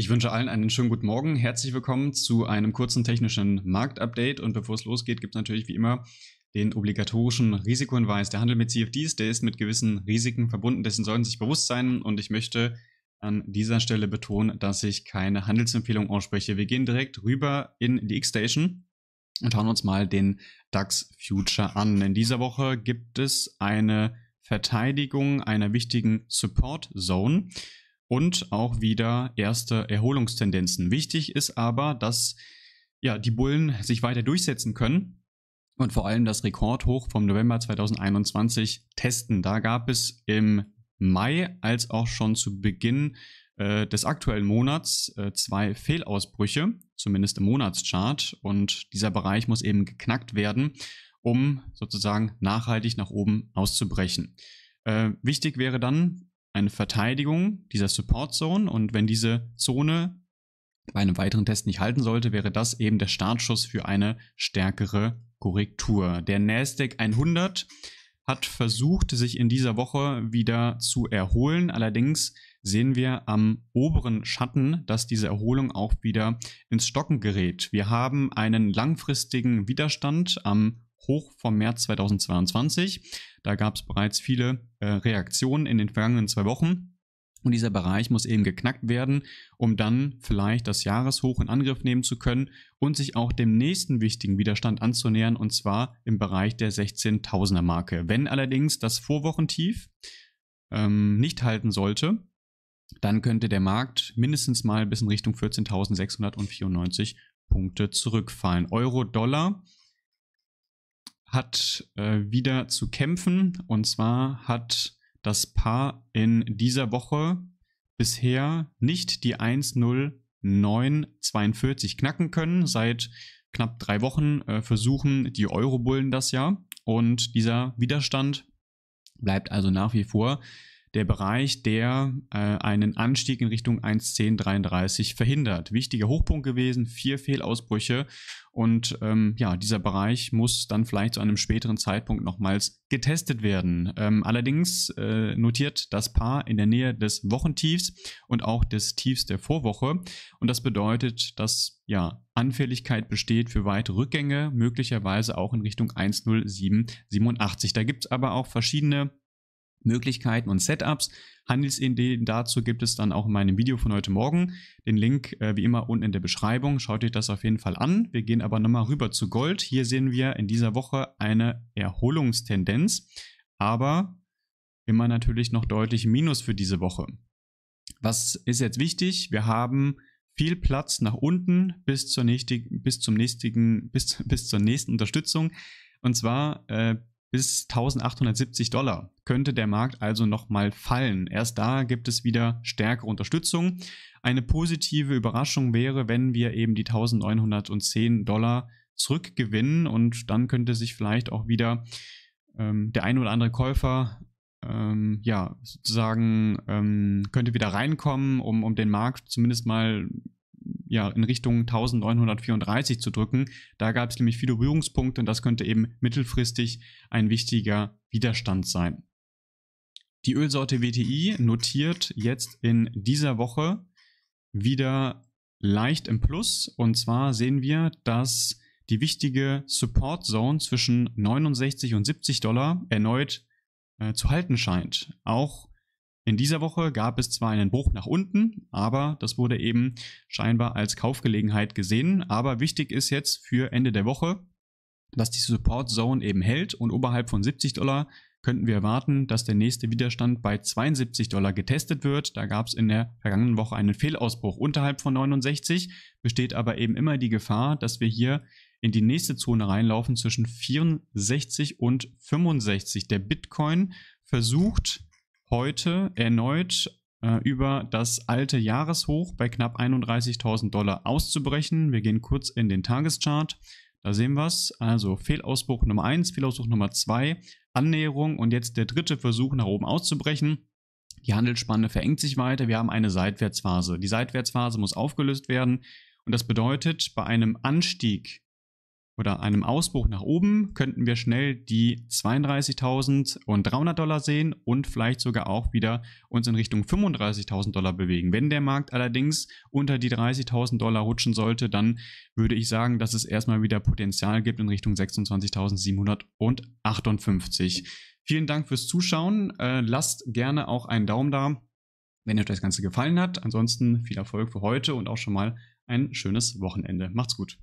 Ich wünsche allen einen schönen guten Morgen. Herzlich willkommen zu einem kurzen technischen Marktupdate. Und bevor es losgeht, gibt es natürlich wie immer den obligatorischen Risikohinweis. Der Handel mit CFDs, der ist mit gewissen Risiken verbunden. Dessen sollten Sie sich bewusst sein. Und ich möchte an dieser Stelle betonen, dass ich keine Handelsempfehlung ausspreche. Wir gehen direkt rüber in die X-Station und schauen uns mal den DAX Future an. In dieser Woche gibt es eine Verteidigung einer wichtigen Support Zone und auch wieder erste Erholungstendenzen. Wichtig ist aber, dass ja, die Bullen sich weiter durchsetzen können und vor allem das Rekordhoch vom November 2021 testen. Da gab es im Mai als auch schon zu Beginn äh, des aktuellen Monats äh, zwei Fehlausbrüche, zumindest im Monatschart. Und dieser Bereich muss eben geknackt werden, um sozusagen nachhaltig nach oben auszubrechen. Äh, wichtig wäre dann, eine Verteidigung dieser Support Zone und wenn diese Zone bei einem weiteren Test nicht halten sollte, wäre das eben der Startschuss für eine stärkere Korrektur. Der Nasdaq 100 hat versucht, sich in dieser Woche wieder zu erholen. Allerdings sehen wir am oberen Schatten, dass diese Erholung auch wieder ins Stocken gerät. Wir haben einen langfristigen Widerstand am Hoch vom März 2022. Da gab es bereits viele äh, Reaktionen in den vergangenen zwei Wochen. Und dieser Bereich muss eben geknackt werden, um dann vielleicht das Jahreshoch in Angriff nehmen zu können und sich auch dem nächsten wichtigen Widerstand anzunähern, und zwar im Bereich der 16.000er Marke. Wenn allerdings das Vorwochentief ähm, nicht halten sollte, dann könnte der Markt mindestens mal bis in Richtung 14.694 Punkte zurückfallen. Euro, Dollar hat äh, wieder zu kämpfen. Und zwar hat das Paar in dieser Woche bisher nicht die 10942 knacken können. Seit knapp drei Wochen äh, versuchen die Eurobullen das ja. Und dieser Widerstand bleibt also nach wie vor der Bereich, der äh, einen Anstieg in Richtung 1.10.33 verhindert. Wichtiger Hochpunkt gewesen, vier Fehlausbrüche und ähm, ja, dieser Bereich muss dann vielleicht zu einem späteren Zeitpunkt nochmals getestet werden. Ähm, allerdings äh, notiert das Paar in der Nähe des Wochentiefs und auch des Tiefs der Vorwoche und das bedeutet, dass ja, Anfälligkeit besteht für weitere Rückgänge, möglicherweise auch in Richtung 10787. Da gibt es aber auch verschiedene Möglichkeiten und Setups. Handelsideen dazu gibt es dann auch in meinem Video von heute Morgen. Den Link äh, wie immer unten in der Beschreibung. Schaut euch das auf jeden Fall an. Wir gehen aber nochmal rüber zu Gold. Hier sehen wir in dieser Woche eine Erholungstendenz, aber immer natürlich noch deutlich Minus für diese Woche. Was ist jetzt wichtig? Wir haben viel Platz nach unten bis zur, nächstigen, bis zum nächstigen, bis, bis zur nächsten Unterstützung und zwar äh, bis 1870 Dollar könnte der Markt also nochmal fallen. Erst da gibt es wieder stärkere Unterstützung. Eine positive Überraschung wäre, wenn wir eben die 1910 Dollar zurückgewinnen und dann könnte sich vielleicht auch wieder ähm, der ein oder andere Käufer ähm, ja sozusagen ähm, könnte wieder reinkommen, um, um den Markt zumindest mal ja, in Richtung 1934 zu drücken. Da gab es nämlich viele Berührungspunkte und das könnte eben mittelfristig ein wichtiger Widerstand sein. Die Ölsorte WTI notiert jetzt in dieser Woche wieder leicht im Plus. Und zwar sehen wir, dass die wichtige Support Zone zwischen 69 und 70 Dollar erneut äh, zu halten scheint. Auch in dieser Woche gab es zwar einen Bruch nach unten, aber das wurde eben scheinbar als Kaufgelegenheit gesehen. Aber wichtig ist jetzt für Ende der Woche, dass die Support Zone eben hält und oberhalb von 70 Dollar könnten wir erwarten, dass der nächste Widerstand bei 72 Dollar getestet wird. Da gab es in der vergangenen Woche einen Fehlausbruch unterhalb von 69, besteht aber eben immer die Gefahr, dass wir hier in die nächste Zone reinlaufen zwischen 64 und 65. Der Bitcoin versucht heute erneut äh, über das alte Jahreshoch bei knapp 31.000 Dollar auszubrechen. Wir gehen kurz in den Tageschart. Da sehen wir es. Also Fehlausbruch Nummer 1, Fehlausbruch Nummer 2, Annäherung und jetzt der dritte Versuch nach oben auszubrechen. Die Handelsspanne verengt sich weiter, wir haben eine Seitwärtsphase. Die Seitwärtsphase muss aufgelöst werden und das bedeutet, bei einem Anstieg oder einem Ausbruch nach oben könnten wir schnell die 32.300 Dollar sehen und vielleicht sogar auch wieder uns in Richtung 35.000 Dollar bewegen. Wenn der Markt allerdings unter die 30.000 Dollar rutschen sollte, dann würde ich sagen, dass es erstmal wieder Potenzial gibt in Richtung 26.758. Vielen Dank fürs Zuschauen. Äh, lasst gerne auch einen Daumen da, wenn euch das Ganze gefallen hat. Ansonsten viel Erfolg für heute und auch schon mal ein schönes Wochenende. Macht's gut.